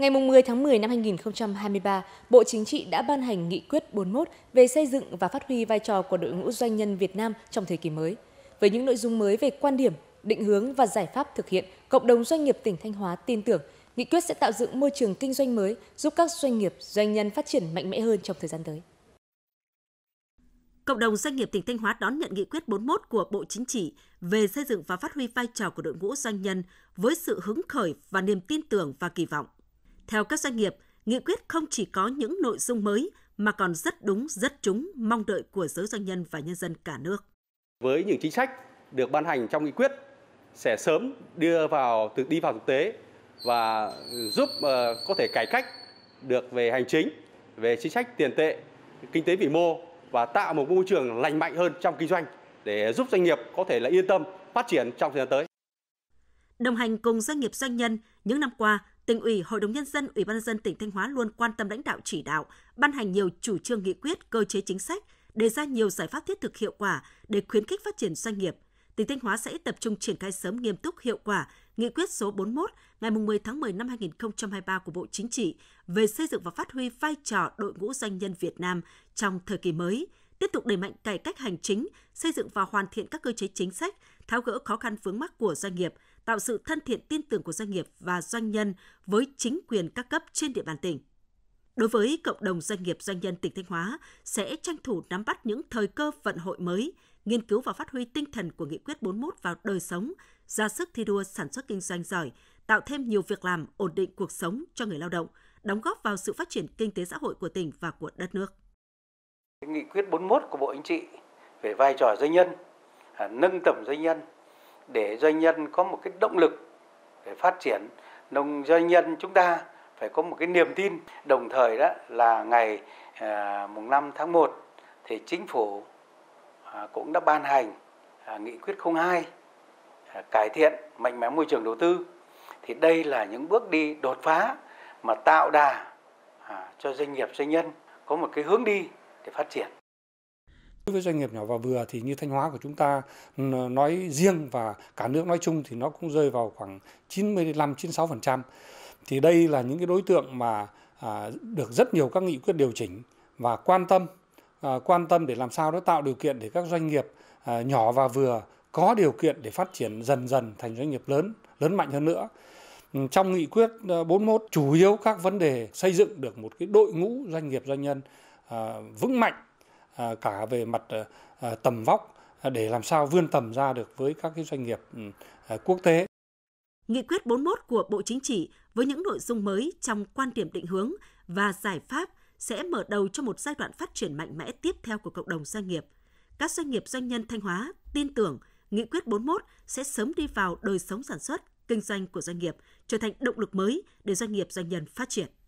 Ngày 10 tháng 10 năm 2023, Bộ Chính trị đã ban hành nghị quyết 41 về xây dựng và phát huy vai trò của đội ngũ doanh nhân Việt Nam trong thời kỳ mới. Với những nội dung mới về quan điểm, định hướng và giải pháp thực hiện, cộng đồng doanh nghiệp tỉnh Thanh Hóa tin tưởng nghị quyết sẽ tạo dựng môi trường kinh doanh mới giúp các doanh nghiệp, doanh nhân phát triển mạnh mẽ hơn trong thời gian tới. Cộng đồng doanh nghiệp tỉnh Thanh Hóa đón nhận nghị quyết 41 của Bộ Chính trị về xây dựng và phát huy vai trò của đội ngũ doanh nhân với sự hứng khởi và niềm tin tưởng và kỳ vọng. Theo các doanh nghiệp, nghị quyết không chỉ có những nội dung mới mà còn rất đúng, rất trúng mong đợi của giới doanh nhân và nhân dân cả nước. Với những chính sách được ban hành trong nghị quyết sẽ sớm đưa vào từ đi vào thực tế và giúp ờ, có thể cải cách được về hành chính, về chính sách tiền tệ, kinh tế vĩ mô và tạo một môi trường lành mạnh hơn trong kinh doanh để giúp doanh nghiệp có thể là yên tâm phát triển trong thời gian tới. Đồng hành cùng doanh nghiệp doanh nhân, những năm qua, Tỉnh ủy, Hội đồng nhân dân, Ủy ban nhân dân tỉnh Thanh Hóa luôn quan tâm lãnh đạo chỉ đạo, ban hành nhiều chủ trương nghị quyết, cơ chế chính sách, đề ra nhiều giải pháp thiết thực hiệu quả để khuyến khích phát triển doanh nghiệp. Tỉnh Thanh Hóa sẽ tập trung triển khai sớm nghiêm túc hiệu quả Nghị quyết số 41 ngày 10 tháng 10 năm 2023 của Bộ Chính trị về xây dựng và phát huy vai trò đội ngũ doanh nhân Việt Nam trong thời kỳ mới – tiếp tục đẩy mạnh cải cách hành chính, xây dựng và hoàn thiện các cơ chế chính sách, tháo gỡ khó khăn vướng mắc của doanh nghiệp, tạo sự thân thiện tin tưởng của doanh nghiệp và doanh nhân với chính quyền các cấp trên địa bàn tỉnh. Đối với cộng đồng doanh nghiệp doanh nhân tỉnh Thanh Hóa sẽ tranh thủ nắm bắt những thời cơ vận hội mới, nghiên cứu và phát huy tinh thần của nghị quyết 41 vào đời sống, ra sức thi đua sản xuất kinh doanh giỏi, tạo thêm nhiều việc làm ổn định cuộc sống cho người lao động, đóng góp vào sự phát triển kinh tế xã hội của tỉnh và của đất nước. Nghị quyết 41 của Bộ chính trị về vai trò doanh nhân, à, nâng tầm doanh nhân để doanh nhân có một cái động lực để phát triển nông doanh nhân chúng ta phải có một cái niềm tin. Đồng thời đó là ngày à, mùng 5 tháng 1 thì chính phủ à, cũng đã ban hành à, nghị quyết 02 à, cải thiện mạnh mẽ môi trường đầu tư. Thì đây là những bước đi đột phá mà tạo đà cho doanh nghiệp doanh nhân có một cái hướng đi để phát triển. Đối với doanh nghiệp nhỏ và vừa thì như Thanh Hóa của chúng ta ừ, nói riêng và cả nước nói chung thì nó cũng rơi vào khoảng 95-96%. Thì đây là những cái đối tượng mà à, được rất nhiều các nghị quyết điều chỉnh và quan tâm à, quan tâm để làm sao đó tạo điều kiện để các doanh nghiệp à, nhỏ và vừa có điều kiện để phát triển dần dần thành doanh nghiệp lớn lớn mạnh hơn nữa ừ, trong nghị quyết 41 ờ, chủ yếu các vấn đề xây dựng được một cái đội ngũ doanh nghiệp doanh nhân À, vững mạnh à, cả về mặt à, tầm vóc để làm sao vươn tầm ra được với các cái doanh nghiệp ừ, quốc tế. Nghị quyết 41 của Bộ Chính trị với những nội dung mới trong quan điểm định hướng và giải pháp sẽ mở đầu cho một giai đoạn phát triển mạnh mẽ tiếp theo của cộng đồng doanh nghiệp. Các doanh nghiệp doanh nhân Thanh Hóa tin tưởng Nghị quyết 41 sẽ sớm đi vào đời sống sản xuất, kinh doanh của doanh nghiệp, trở thành động lực mới để doanh nghiệp doanh nhân phát triển.